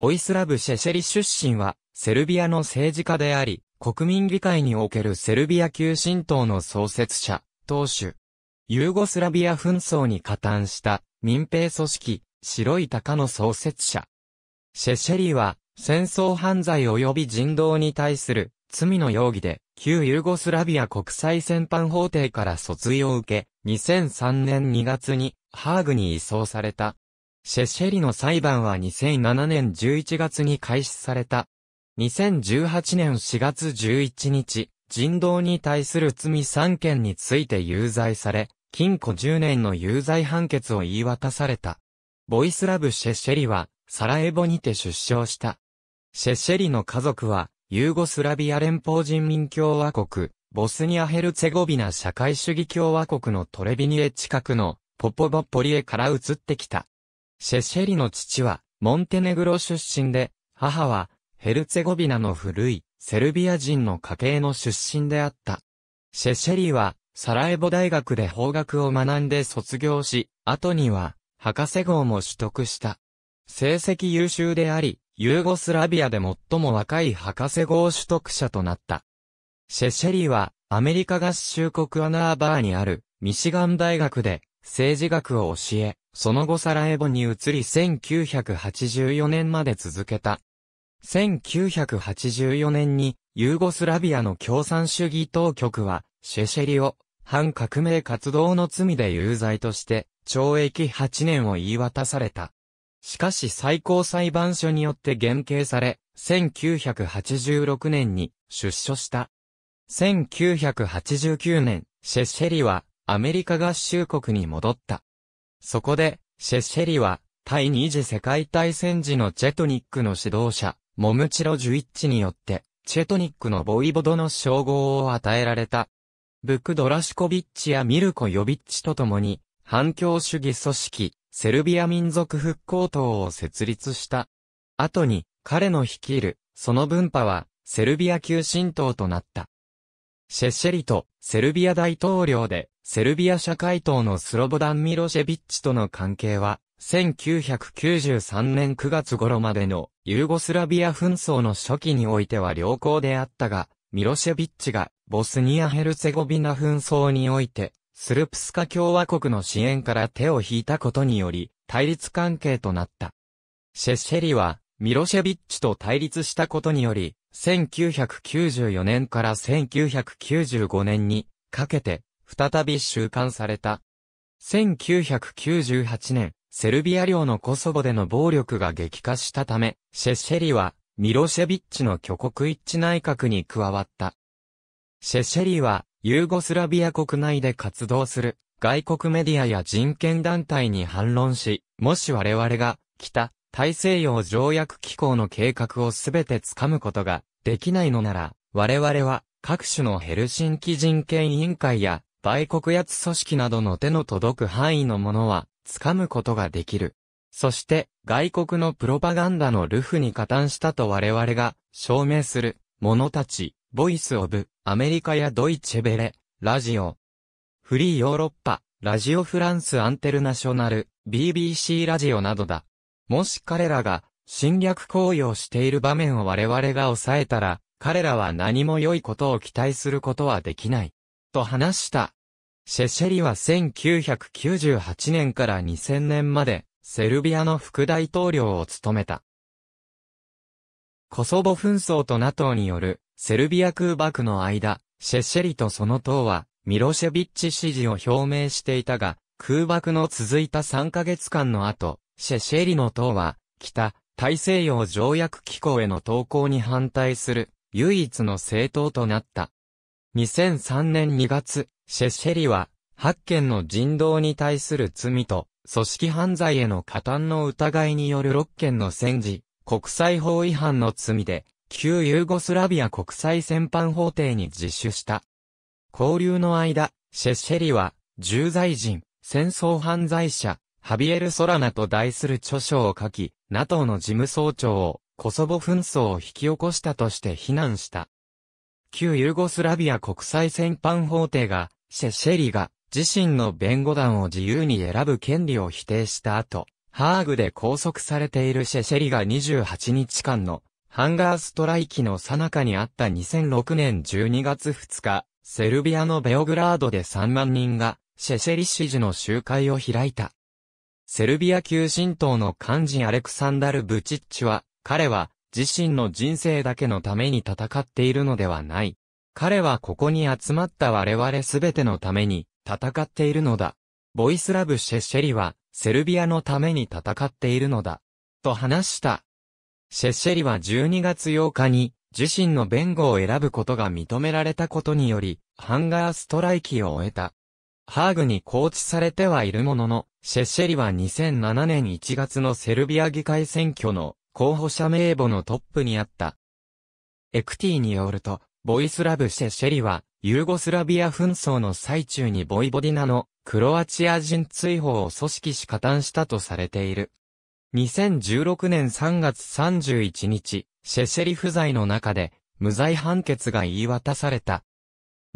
オイスラブ・シェシェリ出身は、セルビアの政治家であり、国民議会におけるセルビア急進党の創設者、党首。ユーゴスラビア紛争に加担した民兵組織、白い鷹の創設者。シェシェリは、戦争犯罪及び人道に対する罪の容疑で、旧ユーゴスラビア国際戦犯法廷から訴追を受け、2003年2月にハーグに移送された。シェシェリの裁判は2007年11月に開始された。2018年4月11日、人道に対する罪3件について有罪され、禁錮10年の有罪判決を言い渡された。ボイスラブ・シェシェリは、サラエボにて出生した。シェシェリの家族は、ユーゴスラビア連邦人民共和国、ボスニア・ヘルツェゴビナ社会主義共和国のトレビニエ近くの、ポポボッポリエから移ってきた。シェシェリの父は、モンテネグロ出身で、母は、ヘルツェゴビナの古い、セルビア人の家系の出身であった。シェシェリは、サラエボ大学で法学を学んで卒業し、後には、博士号も取得した。成績優秀であり、ユーゴスラビアで最も若い博士号取得者となった。シェシェリは、アメリカ合衆国アナーバーにある、ミシガン大学で、政治学を教え、その後サラエボに移り1984年まで続けた。1984年にユーゴスラビアの共産主義当局はシェシェリを反革命活動の罪で有罪として懲役8年を言い渡された。しかし最高裁判所によって減刑され、1986年に出所した。1989年、シェシェリはアメリカ合衆国に戻った。そこで、シェシェリは、第二次世界大戦時のチェトニックの指導者、モムチロ・ジュイッチによって、チェトニックのボイボドの称号を与えられた。ブクドラシコビッチやミルコ・ヨビッチと共に、反共主義組織、セルビア民族復興党を設立した。後に、彼の率いる、その分派は、セルビア急進党となった。シェシェリとセルビア大統領で、セルビア社会党のスロボダン・ミロシェビッチとの関係は、1993年9月頃までのユーゴスラビア紛争の初期においては良好であったが、ミロシェビッチがボスニア・ヘルツェゴビナ紛争において、スルプスカ共和国の支援から手を引いたことにより、対立関係となった。シェシェリは、ミロシェビッチと対立したことにより、1994年から1995年にかけて再び収監された。1998年、セルビア領のコソボでの暴力が激化したため、シェシェリはミロシェビッチの挙国一致内閣に加わった。シェシェリはユーゴスラビア国内で活動する外国メディアや人権団体に反論し、もし我々が北大西洋条約機構の計画をすべてつかむことができないのなら、我々は各種のヘルシンキ人権委員会や売国奴組織などの手の届く範囲のものは掴むことができる。そして外国のプロパガンダのルフに加担したと我々が証明する者たち、ボイスオブ、アメリカやドイチェベレ、ラジオ、フリーヨーロッパ、ラジオフランスアンテルナショナル、BBC ラジオなどだ。もし彼らが侵略行為をしている場面を我々が抑えたら、彼らは何も良いことを期待することはできない。と話した。シェシェリは1998年から2000年まで、セルビアの副大統領を務めた。コソボ紛争と NATO による、セルビア空爆の間、シェシェリとその党は、ミロシェビッチ支持を表明していたが、空爆の続いた3ヶ月間の後、シェシェリの党は、北、大西洋条約機構への投稿に反対する、唯一の政党となった。2003年2月、シェシェリは、8件の人道に対する罪と、組織犯罪への加担の疑いによる6件の戦時、国際法違反の罪で、旧ユーゴスラビア国際戦犯法廷に実施した。交流の間、シェシェリは、重罪人、戦争犯罪者、ハビエル・ソラナと題する著書を書き、NATO の事務総長をコソボ紛争を引き起こしたとして非難した。旧ユーゴスラビア国際戦犯法廷が、シェシェリが自身の弁護団を自由に選ぶ権利を否定した後、ハーグで拘束されているシェシェリが28日間のハンガーストライキの最中にあった2006年12月2日、セルビアのベオグラードで3万人がシェシェリ支持の集会を開いた。セルビア旧神道の肝心アレクサンダル・ブチッチは、彼は自身の人生だけのために戦っているのではない。彼はここに集まった我々すべてのために戦っているのだ。ボイスラブ・シェシェリは、セルビアのために戦っているのだ。と話した。シェシェリは12月8日に、自身の弁護を選ぶことが認められたことにより、ハンガーストライキを終えた。ハーグに拘置されてはいるものの、シェッシェリは2007年1月のセルビア議会選挙の候補者名簿のトップにあった。エクティによると、ボイスラブ・シェシェリは、ユーゴスラビア紛争の最中にボイボディナのクロアチア人追放を組織し加担したとされている。2016年3月31日、シェシェリ不在の中で、無罪判決が言い渡された。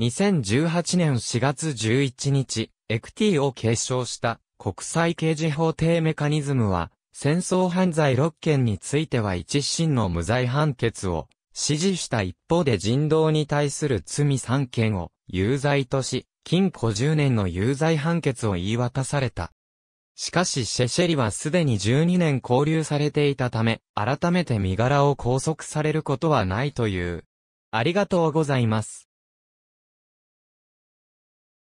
2018年4月11日、エクティを継承した国際刑事法廷メカニズムは、戦争犯罪6件については一審の無罪判決を支持した一方で人道に対する罪3件を有罪とし、禁錮10年の有罪判決を言い渡された。しかしシェシェリはすでに12年拘留されていたため、改めて身柄を拘束されることはないという。ありがとうございます。